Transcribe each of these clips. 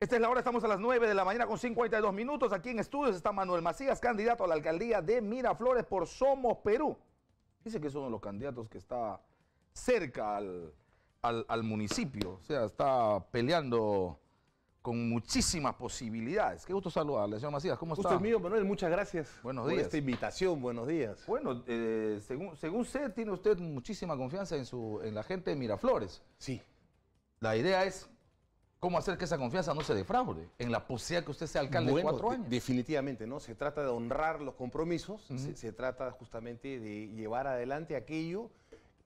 Esta es la hora, estamos a las 9 de la mañana con 52 minutos. Aquí en estudios está Manuel Macías, candidato a la alcaldía de Miraflores por Somos Perú. Dice que es uno de los candidatos que está cerca al, al municipio, o sea, está peleando con muchísimas posibilidades. Qué gusto saludarle, señor Macías. ¿Cómo está? Gusto mío, Manuel. Muchas gracias Buenos por esta invitación. Buenos días. Bueno, eh, según, según sé, tiene usted muchísima confianza en, su, en la gente de Miraflores. Sí. La idea es cómo hacer que esa confianza no se defraude en la posibilidad que usted sea alcalde de cuatro años. Definitivamente, ¿no? Se trata de honrar los compromisos, se trata justamente de llevar adelante aquello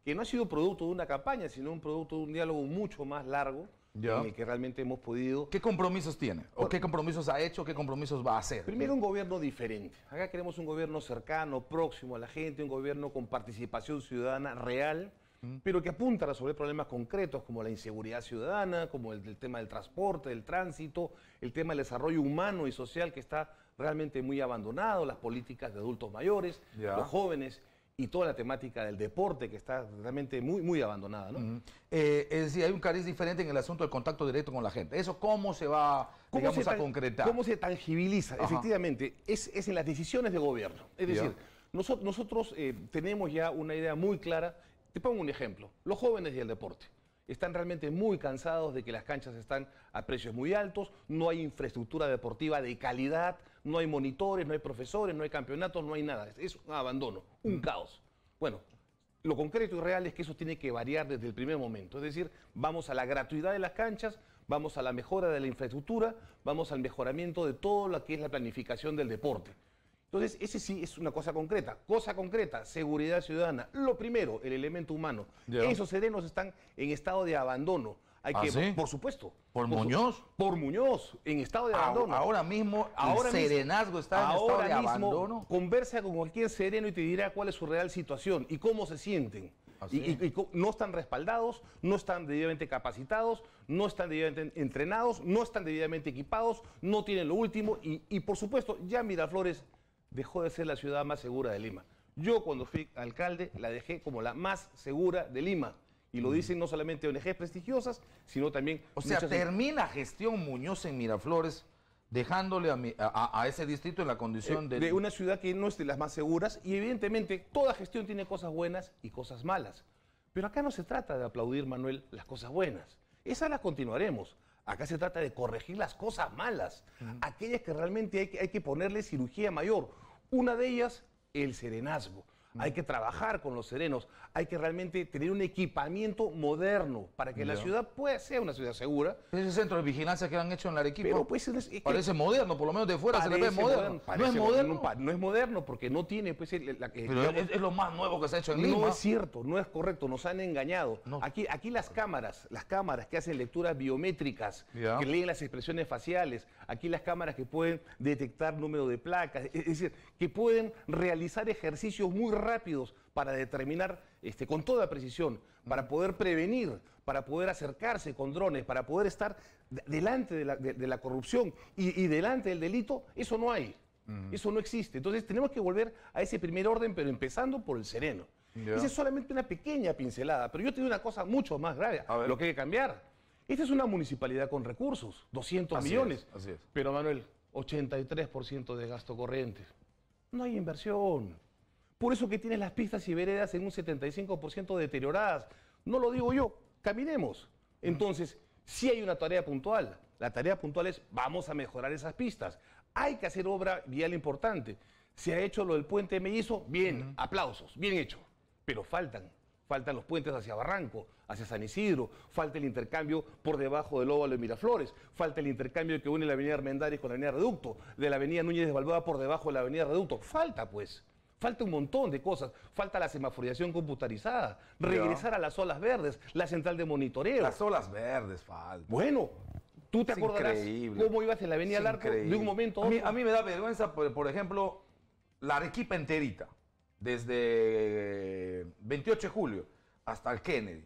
que no ha sido producto de una campaña, sino un producto de un diálogo mucho más largo que realmente hemos podido... ¿Qué compromisos tiene? ¿O qué compromisos ha hecho? ¿Qué compromisos va a hacer? Primero un gobierno diferente. Acá queremos un gobierno cercano, próximo a la gente, un gobierno con participación ciudadana real, mm. pero que apunta a resolver problemas concretos como la inseguridad ciudadana, como el, tema del transporte, del tránsito, el tema del desarrollo humano y social que está realmente muy abandonado, las políticas de adultos mayores, los jóvenes y toda la temática del deporte que está realmente muy, muy abandonada. ¿no? Eh, es decir, hay un cariz diferente en el asunto del contacto directo con la gente. ¿Eso cómo se va a concretar? ¿Cómo se tangibiliza? Efectivamente, es, en las decisiones de gobierno. Es decir, nosotros, eh, tenemos ya una idea muy clara. Te pongo un ejemplo, los jóvenes y el deporte están realmente muy cansados de que las canchas están a precios muy altos, no hay infraestructura deportiva de calidad, no hay monitores, no hay profesores, no hay campeonatos, no hay nada. Es un abandono, un mm. caos. Bueno, lo concreto y real es que eso tiene que variar desde el primer momento. Es decir, vamos a la gratuidad de las canchas, vamos a la mejora de la infraestructura, vamos al mejoramiento de todo lo que es la planificación del deporte. Entonces, ese sí es una cosa concreta. Cosa concreta, seguridad ciudadana. Lo primero, el elemento humano. Esos serenos están en estado de abandono. Hay ¿Ah, que, Por supuesto. ¿Por, Muñoz? por Muñoz, en estado de abandono. Ahora mismo, ahora el serenazgo está en estado de abandono. Conversa con cualquier sereno y te dirá cuál es su real situación y cómo se sienten. Ah, y, no están respaldados, no están debidamente capacitados, no están debidamente entrenados, no están debidamente equipados, no tienen lo último y, y por supuesto ya Miraflores dejó de ser la ciudad más segura de Lima. Yo cuando fui alcalde la dejé como la más segura de Lima. Y lo dicen no solamente ONG prestigiosas, sino también... O sea, termina gestión Muñoz en Miraflores dejándole a, ese distrito en la condición eh, de... De una ciudad que no es de las más seguras y evidentemente toda gestión tiene cosas buenas y cosas malas. Pero acá no se trata de aplaudir, Manuel, las cosas buenas. Esas las continuaremos. Acá se trata de corregir las cosas malas, aquellas que realmente hay que, hay que ponerle cirugía mayor. Una de ellas, el serenazgo hay mm. que trabajar con los serenos, hay que realmente tener un equipamiento moderno para que la ciudad pueda ser una ciudad segura. Ese centro de vigilancia que han hecho en la Arequipa pues, parece moderno, por lo menos de fuera se le ve moderno. no es moderno. No, es moderno porque no tiene... Pues, eh, es, lo más nuevo que se ha hecho en Lima. No es cierto, no es correcto, nos han engañado. Aquí, las cámaras, las cámaras que hacen lecturas biométricas, que leen las expresiones faciales, aquí las cámaras que pueden detectar número de placas, es decir, que pueden realizar ejercicios muy rápidos para determinar este, con toda precisión, para poder prevenir, para poder acercarse con drones, para poder estar delante de la, corrupción y, delante del delito, eso no hay. Eso no existe. Entonces tenemos que volver a ese primer orden, pero empezando por el sereno. Esa es solamente una pequeña pincelada, pero yo te digo una cosa mucho más grave, lo que hay que cambiar. Esta es una municipalidad con recursos, 200 millones. Pero Manuel, 83% de gasto corriente. No hay inversión. Por eso que tienes las pistas y veredas en un 75% deterioradas. No lo digo yo, caminemos. Entonces, si hay una tarea puntual. La tarea puntual es vamos a mejorar esas pistas. Hay que hacer obra vial importante. Se ha hecho lo del puente Mellizo, bien, aplausos, bien hecho. Pero faltan faltan los puentes hacia Barranco, hacia San Isidro, falta el intercambio por debajo del óvalo de Miraflores, falta el intercambio que une la avenida Armendáriz con la avenida Reducto, de la avenida Núñez de Balboa por debajo de la avenida Reducto. Falta, pues. Falta un montón de cosas. Falta la semaforización computarizada, regresar a las olas verdes, la central de monitoreo. Las olas verdes, falta. Bueno, tú te acordarás cómo ibas en la avenida Larco de un momento a otro. Mí, a mí, me da vergüenza, por, ejemplo, la Arequipa enterita, desde 28 eh, de julio hasta el Kennedy.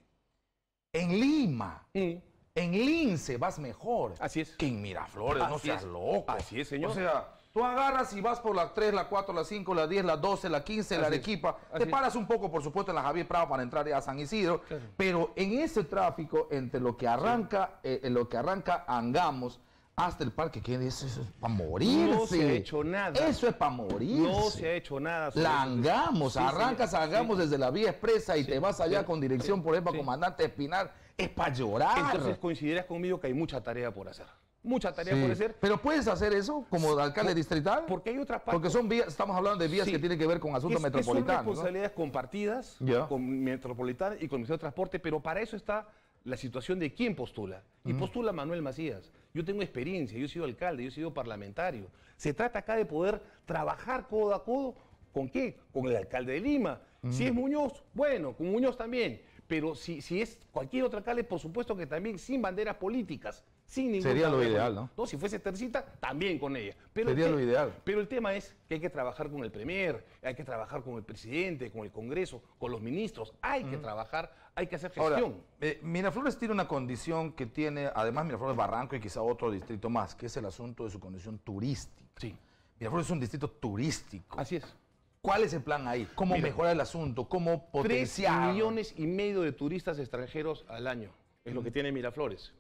En Lima. Mm. En Lince vas mejor. Así es. Que en Miraflores, no seas loco. Así es, señor. O sea, tú agarras y vas por la 3, la 4, la 5, la 10, la 12, la 15, la Arequipa. Te paras un poco, por supuesto, en la Javier Prado para entrar a San Isidro. Pero en ese tráfico, entre lo que arranca, eh, en lo que arranca Angamos hasta el parque, que es eso es para morirse. No se ha hecho nada. Eso es para morir No se ha hecho nada. la Angamos, arrancas, desde la vía expresa y te vas allá con dirección, por ejemplo, Comandante Espinar es para llorar. Entonces coincidirás conmigo que hay mucha tarea por hacer. Mucha tarea por hacer. Pero puedes hacer eso como alcalde distrital. Porque hay otras partes. Porque son vías, estamos hablando de vías que tienen que ver con asuntos metropolitanos. Son responsabilidades compartidas con Metropolitana y con el Ministerio de Transporte, pero para eso está la situación de quién postula. Y mm. postula Manuel Macías. Yo tengo experiencia, yo he sido alcalde, yo he sido parlamentario. Se trata acá de poder trabajar codo a codo. ¿Con quién Con el alcalde de Lima. Si mm. es Muñoz, bueno, con Muñoz también. Pero si, si es cualquier otra calle, por supuesto que también sin banderas políticas. Sin ningún Sería lo ideal, ¿no? Si fuese tercita, también con ella. Sería lo ideal. Pero el tema es que hay que trabajar con el Premier, hay que trabajar con el presidente, con el Congreso, con los ministros. Hay que trabajar, hay que hacer gestión. Eh, Miraflores tiene una condición que tiene, además Miraflores Barranco y quizá otro distrito más, que es el asunto de su condición turística. Sí. Miraflores es un distrito turístico. Así es. ¿Cuál es el plan ahí? ¿Cómo mejorar el asunto? ¿Cómo potenciar? Tres millones y medio de turistas extranjeros al año es lo que tiene Miraflores.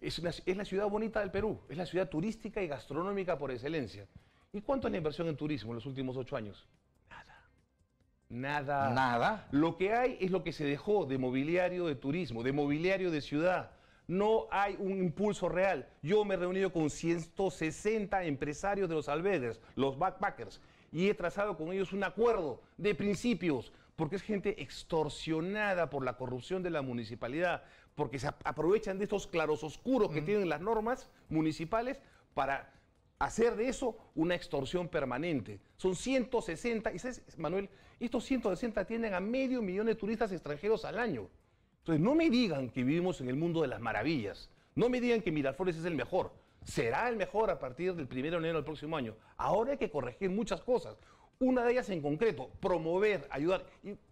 Es, es la ciudad bonita del Perú, es la ciudad turística y gastronómica por excelencia. ¿Y cuánto es la inversión en turismo en los últimos ocho años? Nada. Nada. Nada. Lo que hay es lo que se dejó de mobiliario de turismo, de mobiliario de ciudad. No hay un impulso real. Yo me he reunido con 160 empresarios de los albergues, los backpackers y he trazado con ellos un acuerdo de principios, porque es gente extorsionada por la corrupción de la municipalidad, porque se aprovechan de estos claros oscuros que tienen las normas municipales para hacer de eso una extorsión permanente. Son 160, y sabes, Manuel, estos 160 tienen a medio millón de turistas extranjeros al año. Entonces, no me digan que vivimos en el mundo de las maravillas. No me digan que Miraflores es el mejor será el mejor a partir del 1 de enero del próximo año. Ahora hay que corregir muchas cosas. Una de ellas en concreto, promover, ayudar.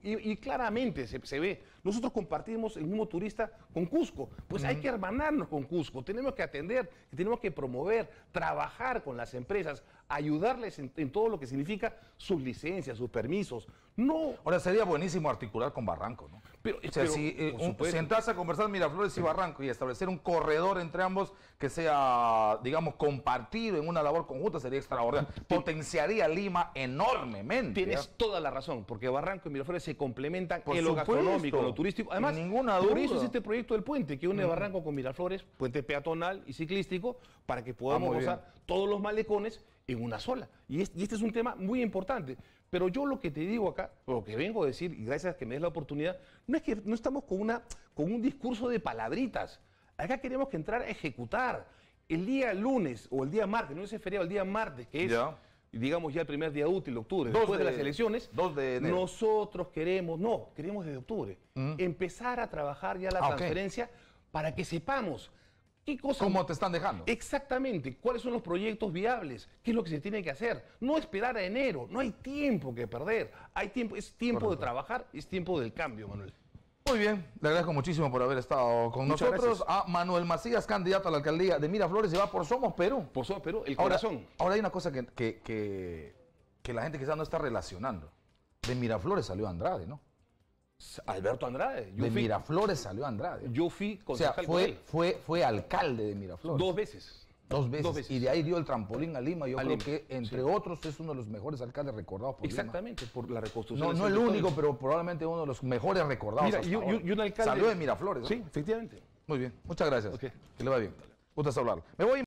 Y, claramente se, ve, nosotros compartimos el mismo turista con Cusco. Pues hay que hermanarnos con Cusco. Tenemos que atender, tenemos que promover, trabajar con las empresas, ayudarles en, todo lo que significa sus licencias, sus permisos. No. Ahora sería buenísimo articular con Barranco, ¿no? Pero, o sea, si eh, sentarse a conversar Miraflores y Barranco y establecer un corredor entre ambos que sea, digamos, compartido en una labor conjunta sería extraordinario. Potenciaría Lima enormemente. Tienes ¿ah? toda la razón, porque Barranco y Miraflores se complementan con en lo gastronómico, en lo turístico. Además, ninguna duda. por eso es este proyecto del puente que une Barranco con Miraflores, puente peatonal y ciclístico, para que podamos ah, usar todos los malecones en una sola. Y, este es un tema muy importante. Pero yo lo que te digo acá, lo que vengo a decir, y gracias que me des la oportunidad, no es que no estamos con, una, con un discurso de palabritas. Acá queremos que entrar a ejecutar. El día lunes o el día martes, no es feriado, el día martes, que es... digamos ya el primer día útil, octubre, después de, las elecciones, nosotros queremos, no, queremos desde octubre, mm. empezar a trabajar ya la ah, transferencia para que sepamos ¿Qué ¿Cómo te están dejando? Exactamente. ¿Cuáles son los proyectos viables? ¿Qué es lo que se tiene que hacer? No esperar a enero. No hay tiempo que perder. Hay tiempo, es tiempo de trabajar, es tiempo del cambio, Manuel. Muy bien, le agradezco muchísimo por haber estado con nosotros. A Manuel Macías, candidato a la alcaldía de Miraflores, se va por Somos Perú. Por Somos Perú, el corazón. Ahora hay una cosa que, que la gente quizás no está relacionando. De Miraflores salió Andrade, ¿no? Alberto Andrade. de Miraflores salió Andrade. Yo fui o sea, fue, Fue, fue alcalde de Miraflores. Dos veces. Dos veces. Y de ahí dio el trampolín a Lima. Yo creo que, entre otros, es uno de los mejores alcaldes recordados por Exactamente, por la reconstrucción. No, el único, pero probablemente uno de los mejores recordados. Salió de Miraflores. Sí, efectivamente. Muy bien. Muchas gracias. Okay. Que le va bien. Gusta hablar. Me voy